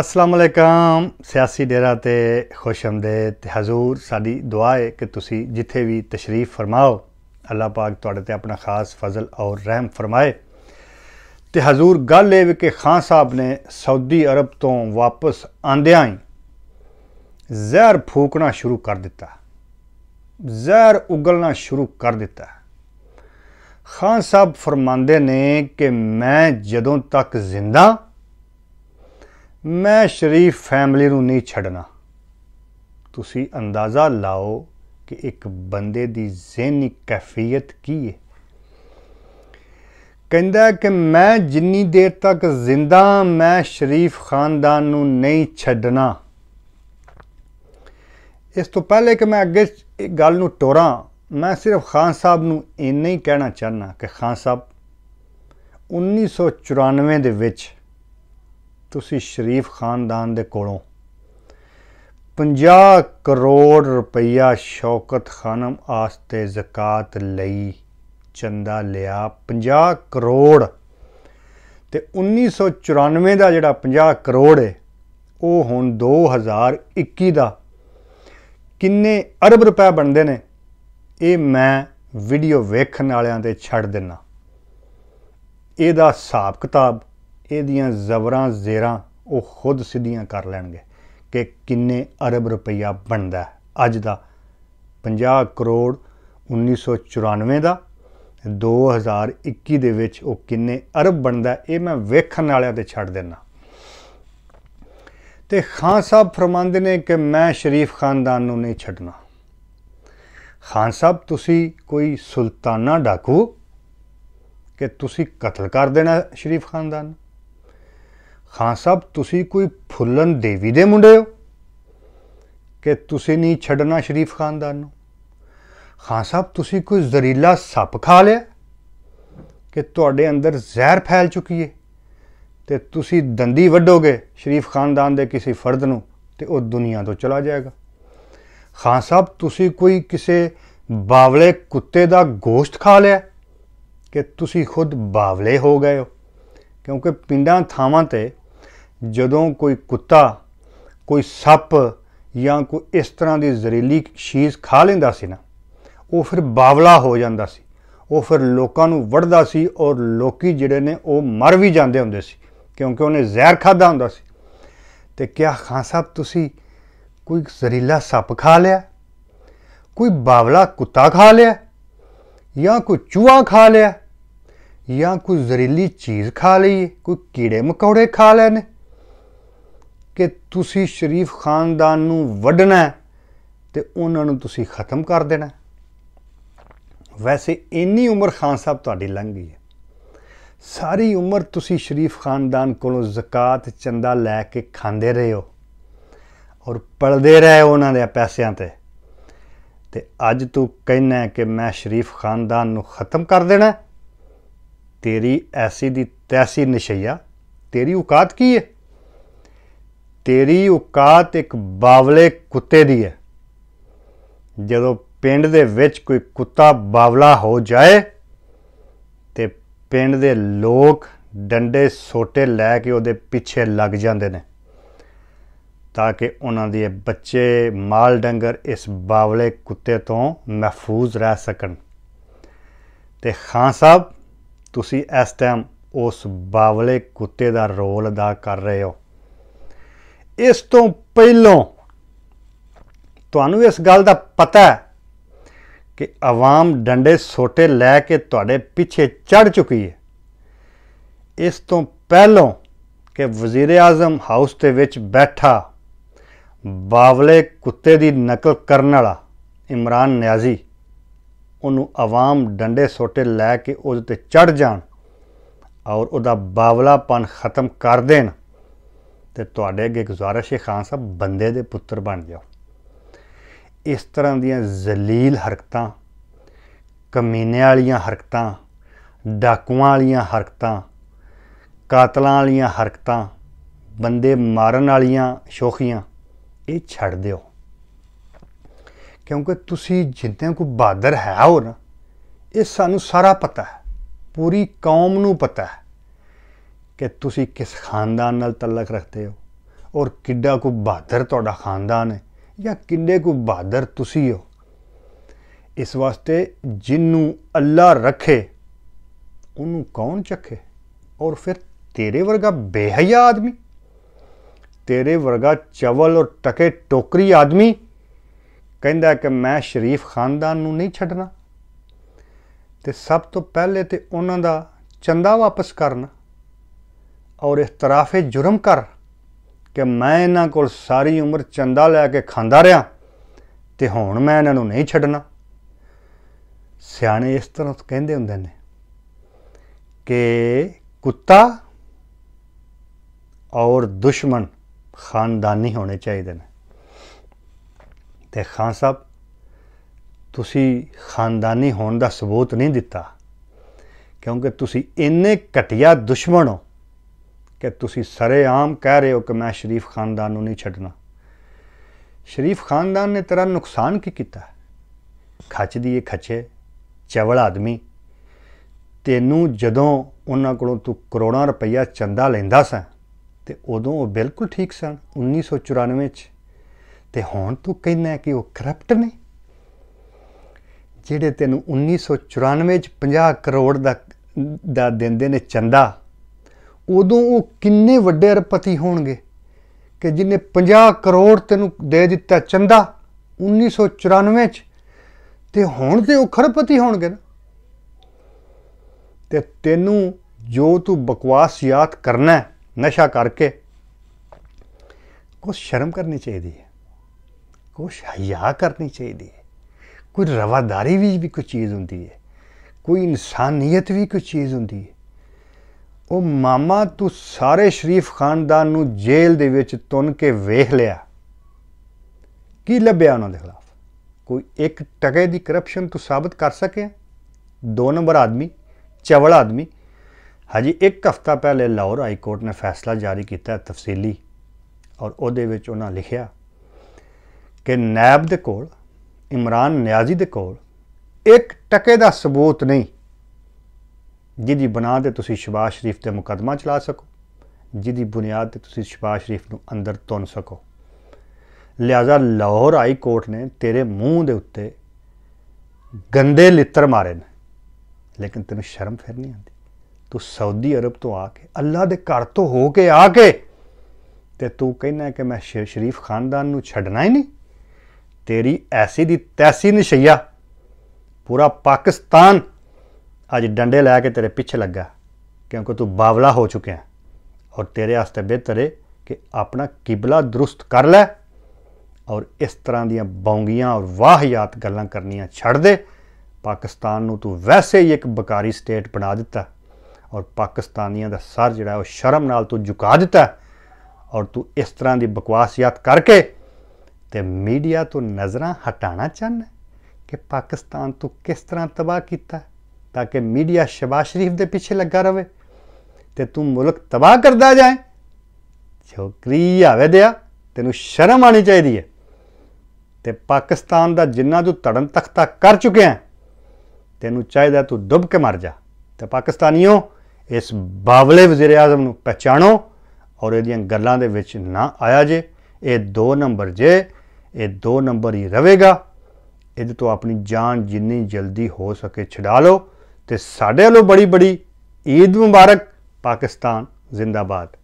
ਅਸਲਾਮ ਅਲੈਕਮ ਸਿਆਸੀ ਡੇਰਾ ਤੇ ਖੁਸ਼ਮਦੇਦ ਹਜ਼ੂਰ ਸਾਡੀ ਦੁਆ ਹੈ ਕਿ ਤੁਸੀਂ ਜਿੱਥੇ ਵੀ ਤਸ਼ਰੀਫ ਫਰਮਾਓ ਅੱਲਾਹ ਪਾਕ ਤੁਹਾਡੇ ਤੇ ਆਪਣਾ ਖਾਸ ਫਜ਼ਲ ਔਰ ਰਹਿਮ ਫਰਮਾਏ ਤੇ ਹਜ਼ੂਰ ਗੱਲ ਇਹ ਵੀ ਕਿ ਖਾਨ ਸਾਹਿਬ ਨੇ ਸਾਊਦੀ ਅਰਬ ਤੋਂ ਵਾਪਸ ਆਂਦਿਆਂ ਹੀ ਜ਼ਹਿਰ ਫੂਕਣਾ ਸ਼ੁਰੂ ਕਰ ਦਿੱਤਾ ਜ਼ਹਿਰ ਉਗਲਣਾ ਸ਼ੁਰੂ ਕਰ ਦਿੱਤਾ ਖਾਨ ਸਾਹਿਬ ਫਰਮਾਉਂਦੇ ਨੇ ਕਿ ਮੈਂ ਜਦੋਂ ਤੱਕ ਜ਼ਿੰਦਾ ਮੈਂ ਸ਼ਰੀਫ ਫੈਮਿਲੀ ਨੂੰ ਨਹੀਂ ਛੱਡਣਾ ਤੁਸੀਂ ਅੰਦਾਜ਼ਾ ਲਾਓ ਕਿ ਇੱਕ ਬੰਦੇ ਦੀ ਜ਼ਿਹਨੀ ਕੈਫੀਅਤ ਕੀ ਹੈ ਕਹਿੰਦਾ ਕਿ ਮੈਂ ਜਿੰਨੀ ਦੇਰ ਤੱਕ ਜ਼ਿੰਦਾ ਮੈਂ ਸ਼ਰੀਫ ਖਾਨਦਾਨ ਨੂੰ ਨਹੀਂ ਛੱਡਣਾ ਇਸ ਤੋਂ ਪਹਿਲੇ ਕਿ ਮੈਂ ਅੱਗੇ ਇੱਕ ਗੱਲ ਨੂੰ ਟੋਰਾਂ ਮੈਂ ਸਿਰਫ ਖਾਨ ਸਾਹਿਬ ਨੂੰ ਇੰਨਾ ਹੀ ਕਹਿਣਾ ਚਾਹਨਾ ਕਿ ਖਾਨ ਸਾਹਿਬ 1994 ਦੇ ਵਿੱਚ ਤੁਸੀਂ ਸ਼ਰੀਫ ਖਾਨਦਾਨ ਦੇ ਕੋਲੋਂ 50 ਕਰੋੜ ਰੁਪਈਆ ਸ਼ੌਕਤ ਖਾਨਮ ਆਸਤੇ ਜ਼ਕਾਤ ਲਈ ਚੰਦਾ ਲਿਆ 50 ਕਰੋੜ ਤੇ 1994 ਦਾ ਜਿਹੜਾ 50 ਕਰੋੜ ਹੈ ਉਹ ਹੁਣ 2021 ਦਾ ਕਿੰਨੇ ਅਰਬ ਰੁਪਏ ਬਣਦੇ ਨੇ ਇਹ ਮੈਂ ਵੀਡੀਓ ਵੇਖਣ ਵਾਲਿਆਂ ਤੇ ਛੱਡ ਦਿੰਨਾ ਇਹਦਾ ਹਿਸਾਬ ਕਿਤਾਬ ਇਹਦੀਆਂ ਜ਼ਬਰਾਂ ਜ਼ੇਰਾਂ ਉਹ ਖੁਦ ਸਿੱਧੀਆਂ ਕਰ ਲੈਣਗੇ ਕਿ ਕਿੰਨੇ ਅਰਬ ਰੁਪਈਆ ਬਣਦਾ ਅੱਜ ਦਾ 50 ਕਰੋੜ 1994 ਦਾ 2021 ਦੇ ਵਿੱਚ ਉਹ ਕਿੰਨੇ ਅਰਬ ਬਣਦਾ ਇਹ ਮੈਂ ਵੇਖਣ ਵਾਲਿਆਂ ਤੇ ਛੱਡ ਦੇਣਾ ਤੇ ਖਾਨ ਸਾਹਿਬ ਫਰਮਾਉਂਦੇ ਨੇ ਕਿ ਮੈਂ ਸ਼ਰੀਫ ਖਾਨਦਾਨ ਨੂੰ ਨਹੀਂ ਛੱਡਣਾ ਖਾਨ ਸਾਹਿਬ ਤੁਸੀਂ ਕੋਈ ਸੁਲਤਾਨਾ ਡਾਕੂ ਕਿ ਤੁਸੀਂ ਕਤਲ ਕਰ ਦੇਣਾ ਸ਼ਰੀਫ ਖਾਨਦਾਨ ਖਾਨ ਸਾਹਿਬ ਤੁਸੀਂ ਕੋਈ ਫੁੱਲਨ ਦੇਵੀ ਦੇ ਮੁੰਡੇ ਹੋ ਕਿ ਤੁਸੀਂ ਨਹੀਂ ਛੱਡਣਾ ਸ਼ਰੀਫ ਖਾਨਦਾਨ ਨੂੰ ਖਾਨ ਸਾਹਿਬ ਤੁਸੀਂ ਕੋਈ ਜ਼ਰੀਲਾ ਸੱਪ ਖਾ ਲਿਆ ਕਿ ਤੁਹਾਡੇ ਅੰਦਰ ਜ਼ਹਿਰ ਫੈਲ ਚੁੱਕੀ ਹੈ ਤੇ ਤੁਸੀਂ ਦੰਦੀ ਵੱਢੋਗੇ ਸ਼ਰੀਫ ਖਾਨਦਾਨ ਦੇ ਕਿਸੇ ਫਰਦ ਨੂੰ ਤੇ ਉਹ ਦੁਨੀਆ ਤੋਂ ਚਲਾ ਜਾਏਗਾ ਖਾਨ ਸਾਹਿਬ ਤੁਸੀਂ ਕੋਈ ਕਿਸੇ ਬਾਵਲੇ ਕੁੱਤੇ ਦਾ ਗੋਸ਼ਤ ਖਾ ਲਿਆ ਕਿ ਤੁਸੀਂ ਖੁਦ ਬਾਵਲੇ ਹੋ ਗਏ ਹੋ ਕਿਉਂਕਿ ਪਿੰਡਾਂ ਥਾਵਾਂ ਤੇ ਜਦੋਂ ਕੋਈ ਕੁੱਤਾ ਕੋਈ ਸੱਪ ਜਾਂ ਕੋਈ ਇਸ ਤਰ੍ਹਾਂ ਦੀ ਜ਼ਰੀਲੀ ਚੀਜ਼ ਖਾ ਲੈਂਦਾ ਸੀ ਨਾ ਉਹ ਫਿਰ ਬਾਵਲਾ ਹੋ ਜਾਂਦਾ ਸੀ ਉਹ ਫਿਰ ਲੋਕਾਂ ਨੂੰ ਵੜਦਾ ਸੀ ਔਰ ਲੋਕੀ ਜਿਹੜੇ ਨੇ ਉਹ ਮਰ ਵੀ ਜਾਂਦੇ ਹੁੰਦੇ ਸੀ ਕਿਉਂਕਿ ਉਹਨੇ ਜ਼ਹਿਰ ਖਾਦਾ ਹੁੰਦਾ ਸੀ ਤੇ ਕਿਆ ਖਾਨ ਸਾਹਿਬ ਤੁਸੀਂ ਕੋਈ ਜ਼ਰੀਲਾ ਸੱਪ ਖਾ ਲਿਆ ਕੋਈ ਬਾਵਲਾ ਕੁੱਤਾ ਖਾ ਲਿਆ ਜਾਂ ਕੋਈ ਚੂਹਾ ਖਾ ਲਿਆ ਜਾਂ ਕੋਈ ਜ਼ਰੀਲੀ ਚੀਜ਼ ਖਾ ਲਈ ਕੋਈ ਕੀੜੇ ਮਕੌੜੇ ਖਾ ਲੈਣੇ ਕਿ ਤੁਸੀਂ ਸ਼ਰੀਫ ਖਾਨਦਾਨ ਨੂੰ ਵੱਢਣਾ ਤੇ ਉਹਨਾਂ ਨੂੰ ਤੁਸੀਂ ਖਤਮ ਕਰ ਦੇਣਾ ਵੈਸੇ ਇੰਨੀ ਉਮਰ ਖਾਨ ਸਾਹਿਬ ਤੁਹਾਡੀ ਲੰਘ ਗਈ ਹੈ ਸਾਰੀ ਉਮਰ ਤੁਸੀਂ ਸ਼ਰੀਫ ਖਾਨਦਾਨ ਕੋਲੋਂ ਜ਼ਕਾਤ ਚੰਦਾ ਲੈ ਕੇ ਖਾਂਦੇ ਰਹੇ ਹੋ ਔਰ ਪਲਦੇ ਰਹੇ ਉਹਨਾਂ ਦੇ ਪੈਸਿਆਂ ਤੇ ਤੇ ਅੱਜ ਤੂੰ ਕਹਿਣਾ ਕਿ ਮੈਂ ਸ਼ਰੀਫ ਖਾਨਦਾਨ ਨੂੰ ਖਤਮ ਕਰ ਦੇਣਾ ਤੇਰੀ ਐਸੀ ਦੀ ਤੈਸੀ ਨਸ਼ਈਆ ਤੇਰੀ ਔਕਾਤ ਕੀ ਹੈ ਤੇਰੀ ਔਕਾਤ ਇੱਕ ਬਾਵਲੇ ਕੁੱਤੇ ਦੀ ਹੈ ਜਦੋਂ ਪਿੰਡ ਦੇ ਵਿੱਚ ਕੋਈ ਕੁੱਤਾ ਬਾਵਲਾ ਹੋ ਜਾਏ ਤੇ ਪਿੰਡ ਦੇ ਲੋਕ ਡੰਡੇ ਸੋਟੇ ਲੈ ਕੇ ਉਹਦੇ ਪਿੱਛੇ ਲੱਗ ਜਾਂਦੇ ਨੇ ਤਾਂ ਕਿ ਉਹਨਾਂ ਦੇ ਬੱਚੇ ਮਾਲ ਡੰਗਰ ਇਸ ਬਾਵਲੇ ਕੁੱਤੇ ਤੋਂ ਮਹਿਫੂਜ਼ ਰਹਿ ਸਕਣ ਤੇ ਖਾਨ ਸਾਹਿਬ ਤੁਸੀਂ ਇਸ ਟਾਈਮ ਉਸ ਬਾਵਲੇ ਕੁੱਤੇ ਦਾ ਰੋਲ ਅਦਾ ਕਰ ਰਹੇ ਹੋ ਇਸ ਤੋਂ ਪਹਿਲਾਂ ਤੁਹਾਨੂੰ ਇਸ ਗੱਲ ਦਾ ਪਤਾ ਹੈ ਕਿ ਆਵਾਮ ਡੰਡੇ ਸੋਟੇ ਲੈ ਕੇ ਤੁਹਾਡੇ ਪਿੱਛੇ ਚੜ ਚੁੱਕੀ ਹੈ ਇਸ ਤੋਂ ਪਹਿਲਾਂ ਕਿ ਵਜ਼ੀਰ ਆਜ਼ਮ ਹਾਊਸ ਦੇ ਵਿੱਚ ਬੈਠਾ ਬਾਵਲੇ ਕੁੱਤੇ ਦੀ ਨਕਲ ਕਰਨ ਵਾਲਾ ਇਮਰਾਨ ਨਿਆਜ਼ੀ ਉਹਨੂੰ ਆਵਾਮ ਡੰਡੇ ਸੋਟੇ ਲੈ ਕੇ ਉਹਦੇ ਤੇ ਚੜ ਜਾਣ ਔਰ ਉਹਦਾ ਬਾਵਲਾਪਨ ਖਤਮ ਕਰ ਦੇਣ ਤੇ ਤੁਹਾਡੇ ਅੱਗੇ ਗੁਜ਼ਾਰਿਸ਼ ਹੈ ਖਾਨ ਸਾਹਿਬ ਬੰਦੇ ਦੇ ਪੁੱਤਰ ਬਣ ਜਾਓ ਇਸ ਤਰ੍ਹਾਂ ਦੀਆਂ ਜ਼ਲੀਲ ਹਰਕਤਾਂ ਕਮੀਨੇ ਵਾਲੀਆਂ ਹਰਕਤਾਂ ਡਾਕੂਆਂ ਵਾਲੀਆਂ ਹਰਕਤਾਂ ਕਾਤਲਾਂ ਵਾਲੀਆਂ ਹਰਕਤਾਂ ਬੰਦੇ ਮਾਰਨ ਵਾਲੀਆਂ ਸ਼ੋਖੀਆਂ ਇਹ ਛੱਡ ਦਿਓ ਕਿਉਂਕਿ ਤੁਸੀਂ ਜਿੰਨੇ ਕੋ ਬਾਦਰ ਹੈ ਹੋ ਨਾ ਇਹ ਸਾਨੂੰ ਸਾਰਾ ਪਤਾ ਹੈ ਪੂਰੀ ਕੌਮ ਨੂੰ ਪਤਾ ਹੈ ਕਿ ਤੁਸੀਂ ਕਿਸ ਖਾਨਦਾਨ ਨਾਲ ਤਲਕ ਰੱਖਦੇ ਹੋ ਔਰ ਕਿੱਡਾ ਕੋ ਬਹਾਦਰ ਤੁਹਾਡਾ ਖਾਨਦਾਨ ਹੈ ਜਾਂ ਕਿੰਨੇ ਕੋ ਬਹਾਦਰ ਤੁਸੀਂ ਹੋ ਇਸ ਵਾਸਤੇ ਜਿੰਨੂੰ ਅੱਲਾ ਰੱਖੇ ਉਹਨੂੰ ਕੌਣ ਚੱਕੇ ਔਰ ਫਿਰ ਤੇਰੇ ਵਰਗਾ ਬੇਹਯਾ ਆਦਮੀ ਤੇਰੇ ਵਰਗਾ ਚਵਲ ਔਰ ਟਕੇ ਟੋਕਰੀ ਆਦਮੀ ਕਹਿੰਦਾ ਕਿ ਮੈਂ ਸ਼ਰੀਫ ਖਾਨਦਾਨ ਨੂੰ ਨਹੀਂ ਛੱਡਣਾ ਤੇ ਸਭ ਤੋਂ ਪਹਿਲੇ ਤੇ ਉਹਨਾਂ ਦਾ ਚੰਦਾ ਵਾਪਸ ਕਰਨਾ ਔਰ ਇਤਰਾਫੇ ਜੁਰਮ ਕਰ ਕਿ ਮੈਂ ਇਹਨਾਂ ਕੋਲ ਸਾਰੀ ਉਮਰ ਚੰਦਾ ਲੈ ਕੇ ਖਾਂਦਾ ਰਿਆ ਤੇ ਹੁਣ ਮੈਂ ਇਹਨਾਂ ਨੂੰ ਨਹੀਂ ਛੱਡਣਾ ਸਿਆਣੇ ਇਸ ਤਰ੍ਹਾਂ ਕਹਿੰਦੇ ਹੁੰਦੇ ਨੇ ਕਿ ਕੁੱਤਾ ਔਰ ਦੁਸ਼ਮਣ ਖਾਨਦਾਨੀ ਹੋਣੇ ਚਾਹੀਦੇ ਨੇ ਤੇ ਖਾਨ ਸਾਹਿਬ ਤੁਸੀਂ ਖਾਨਦਾਨੀ ਹੋਣ ਦਾ ਸਬੂਤ ਨਹੀਂ ਦਿੱਤਾ ਕਿਉਂਕਿ ਤੁਸੀਂ ਇੰਨੇ ਘਟਿਆ ਦੁਸ਼ਮਣ ਹੋ ਕਿ ਤੁਸੀਂ ਸਰੇਆਮ ਕਹਿ ਰਹੇ ਹੋ ਕਿ ਮੈਂ ਸ਼ਰੀਫ ਖਾਨਦਾਨ ਨੂੰ ਨਹੀਂ ਛੱਡਣਾ ਸ਼ਰੀਫ ਖਾਨਦਾਨ ਨੇ ਤੇਰਾ ਨੁਕਸਾਨ ਕੀ ਕੀਤਾ ਖੱਚ ਦੀ ਇਹ ਖੱਚੇ ਚਵਲ ਆਦਮੀ ਤੈਨੂੰ ਜਦੋਂ ਉਹਨਾਂ ਕੋਲੋਂ ਤੂੰ ਕਰੋੜਾਂ ਰੁਪਈਆ ਚੰਦਾ ਲੈਂਦਾ ਸੀ ਤੇ ਉਦੋਂ ਉਹ ਬਿਲਕੁਲ ਠੀਕ ਸਨ 1994 ਚ ਤੇ ਹੁਣ ਤੂੰ ਕਹਿੰਦਾ ਕਿ ਉਹ ਕਰਪਟ ਨੇ ਜਿਹੜੇ ਤੈਨੂੰ 1994 ਚ 50 ਕਰੋੜ ਦਾ ਦਾ ਦਿੰਦੇ ਨੇ ਚੰਦਾ ਉਦੋਂ ਉਹ ਕਿੰਨੇ ਵੱਡੇ ਅਰਪਤੀ ਹੋਣਗੇ ਕਿ ਜਿਨੇ 50 ਕਰੋੜ ਤੈਨੂੰ ਦੇ ਦਿੱਤਾ ਚੰਦਾ 1994 ਚ ਤੇ ਹੁਣ ਤੇ ਉਹ ਖਰਪਤੀ ਹੋਣਗੇ ਨਾ ਤੇ ਤੈਨੂੰ ਜੋ ਤੂੰ ਬਕਵਾਸ ਯਾਦ ਕਰਨਾ ਨਸ਼ਾ ਕਰਕੇ ਕੁਝ ਸ਼ਰਮ ਕਰਨੀ ਚਾਹੀਦੀ ਹੈ ਕੁਝ ਹਿਆ ਕਰਨੀ ਚਾਹੀਦੀ ਹੈ ਕੋਈ ਰਵਾਦਾਰੀ ਵੀ ਵੀ ਕੋਈ ਚੀਜ਼ ਹੁੰਦੀ ਹੈ ਕੋਈ ਇਨਸਾਨੀਅਤ ਵੀ ਕੋਈ ਚੀਜ਼ ਹੁੰਦੀ ਹੈ ਉਹ ਮਾਮਾ ਤੂੰ ਸਾਰੇ ਸ਼ਰੀਫ ਖਾਨਦਾਨ ਨੂੰ ਜੇਲ੍ਹ ਦੇ ਵਿੱਚ ਤੁੰਨ ਕੇ ਵੇਖ ਲਿਆ ਕੀ ਲੱਭਿਆ ਉਹਨਾਂ ਦੇ ਖਿਲਾਫ ਕੋਈ ਇੱਕ ਟਕੇ ਦੀ ਕਰਪਸ਼ਨ ਤੂੰ ਸਾਬਤ ਕਰ ਸਕਿਆ ਦੋ ਨੰਬਰ ਆਦਮੀ ਚਵਲ ਆਦਮੀ ਹਾਜੀ ਇੱਕ ਹਫ਼ਤਾ ਪਹਿਲੇ ਲਾਹੌਰ ਹਾਈ ਕੋਰਟ ਨੇ ਫੈਸਲਾ ਜਾਰੀ ਕੀਤਾ ਤਫਸੀਲੀ ਔਰ ਉਹਦੇ ਵਿੱਚ ਉਹਨਾਂ ਲਿਖਿਆ ਕਿ ਨੈਬ ਦੇ ਕੋਲ ਇਮਰਾਨ ਨਿਆਜ਼ੀ ਦੇ ਕੋਲ ਇੱਕ ਟਕੇ ਦਾ ਸਬੂਤ ਨਹੀਂ ਜਿਹਦੀ ਬਣਾ ਤੇ ਤੁਸੀਂ ਸ਼ਬਾਸ਼ ਸ਼ਰੀਫ ਤੇ ਮੁਕਦਮਾ ਚਲਾ ਸਕੋ ਜਿਹਦੀ ਬੁਨਿਆਦ ਤੇ ਤੁਸੀਂ ਸ਼ਬਾਸ਼ ਸ਼ਰੀਫ ਨੂੰ ਅੰਦਰ ਤੁੰਨ ਸਕੋ ਲਿਆਜ਼ਾ ਲਾਹੌਰ ਹਾਈ ਕੋਰਟ ਨੇ ਤੇਰੇ ਮੂੰਹ ਦੇ ਉੱਤੇ ਗੰਦੇ ਲਿੱਤਰ ਮਾਰੇ ਨੇ ਲੇਕਿਨ ਤੈਨੂੰ ਸ਼ਰਮ ਫਿਰ ਨਹੀਂ ਆਉਂਦੀ ਤੂੰ ਸਾਊਦੀ ਅਰਬ ਤੋਂ ਆ ਕੇ ਅੱਲਾ ਦੇ ਘਰ ਤੋਂ ਹੋ ਕੇ ਆ ਕੇ ਤੇ ਤੂੰ ਕਹਿੰਦਾ ਕਿ ਮੈਂ ਸ਼ਰੀਫ ਖਾਨਦਾਨ ਨੂੰ ਛੱਡਣਾ ਹੀ ਨਹੀਂ ਤੇਰੀ ਐਸੀ ਦੀ ਤੈਸੀ ਨਸ਼ਈਆ ਪੂਰਾ ਪਾਕਿਸਤਾਨ ਅੱਜ ਡੰਡੇ ਲੈ ਕੇ ਤੇਰੇ ਪਿੱਛੇ ਲੱਗਾ ਕਿਉਂਕਿ ਤੂੰ ਬਾਵਲਾ ਹੋ ਚੁੱਕਿਆ ਔਰ ਤੇਰੇ ਵਾਸਤੇ ਬਿਹਤਰ ਹੈ ਕਿ ਆਪਣਾ ਕਿਬਲਾ ਦਰੁਸਤ ਕਰ ਲੈ ਔਰ ਇਸ ਤਰ੍ਹਾਂ ਦੀਆਂ ਬੌਂਗੀਆਂ ਔਰ ਵਾਹਿਆਤ ਗੱਲਾਂ ਕਰਨੀਆਂ ਛੱਡ ਦੇ ਪਾਕਿਸਤਾਨ ਨੂੰ ਤੂੰ ਵੈਸੇ ਹੀ ਇੱਕ ਬਕਾਰੀ ਸਟੇਟ ਬਣਾ ਦਿੱਤਾ ਔਰ ਪਾਕਿਸਤਾਨੀਆਂ ਦਾ ਸਰ ਜਿਹੜਾ ਉਹ ਸ਼ਰਮ ਨਾਲ ਤੂੰ ਝੁਕਾ ਦਿੱਤਾ ਔਰ ਤੂੰ ਇਸ ਤਰ੍ਹਾਂ ਦੀ ਬਕਵਾਸਿਆਤ ਕਰਕੇ ਤੇ ਮੀਡੀਆ ਤੋਂ ਨਜ਼ਰਾਂ ਹਟਾਣਾ ਚਾਹਨ ਕਿ ਪਾਕਿਸਤਾਨ ਤੂੰ ਕਿਸ ਤਰ੍ਹਾਂ ਤਬਾਹ ਕੀਤਾ ਤਾਂ ਕਿ ਮੀਡੀਆ ਸ਼ਬਾਸ਼ ਸ਼ਰੀਫ ਦੇ ਪਿੱਛੇ ਲੱਗਾ ਰਵੇ ਤੇ ਤੂੰ ਮੁਲਕ ਤਬਾਹ ਕਰਦਾ ਜਾਏ ਛੋਕਰੀ ਆਵੇ ਦਿਆ ਤੈਨੂੰ ਸ਼ਰਮ ਆਣੀ ਚਾਹੀਦੀ ਹੈ ਤੇ ਪਾਕਿਸਤਾਨ ਦਾ ਜਿੰਨਾ ਤੂੰ ਧੜਨ ਤਖਤਾ ਕਰ ਚੁੱਕਿਆ ਤੈਨੂੰ ਚਾਹੀਦਾ ਤੂੰ ਡੁੱਬ ਕੇ ਮਰ ਜਾ ਤੇ ਪਾਕਿਸਤਾਨੀਓ ਇਸ ਬਾਵਲੇ ਵਜ਼ੀਰ ਆਜ਼ਮ ਨੂੰ ਪਛਾਣੋ ਔਰ ਇਹਦੀਆਂ ਗੱਲਾਂ ਦੇ ਵਿੱਚ ਨਾ ਆਇਆ ਜੇ ਇਹ 2 ਨੰਬਰ ਜੇ ਇਹ 2 ਨੰਬਰ ਹੀ ਰਹੇਗਾ ਇਹਦੇ ਤੋਂ ਆਪਣੀ ਜਾਨ ਜਿੰਨੀ ਜਲਦੀ ਹੋ ਸਕੇ ਛਡਾ ਲਓ ਤੇ ਸਾਡੇ ਵੱਲੋਂ ਬੜੀ ਬੜੀ ਈਦ ਮੁਬਾਰਕ ਪਾਕਿਸਤਾਨ ਜ਼ਿੰਦਾਬਾਦ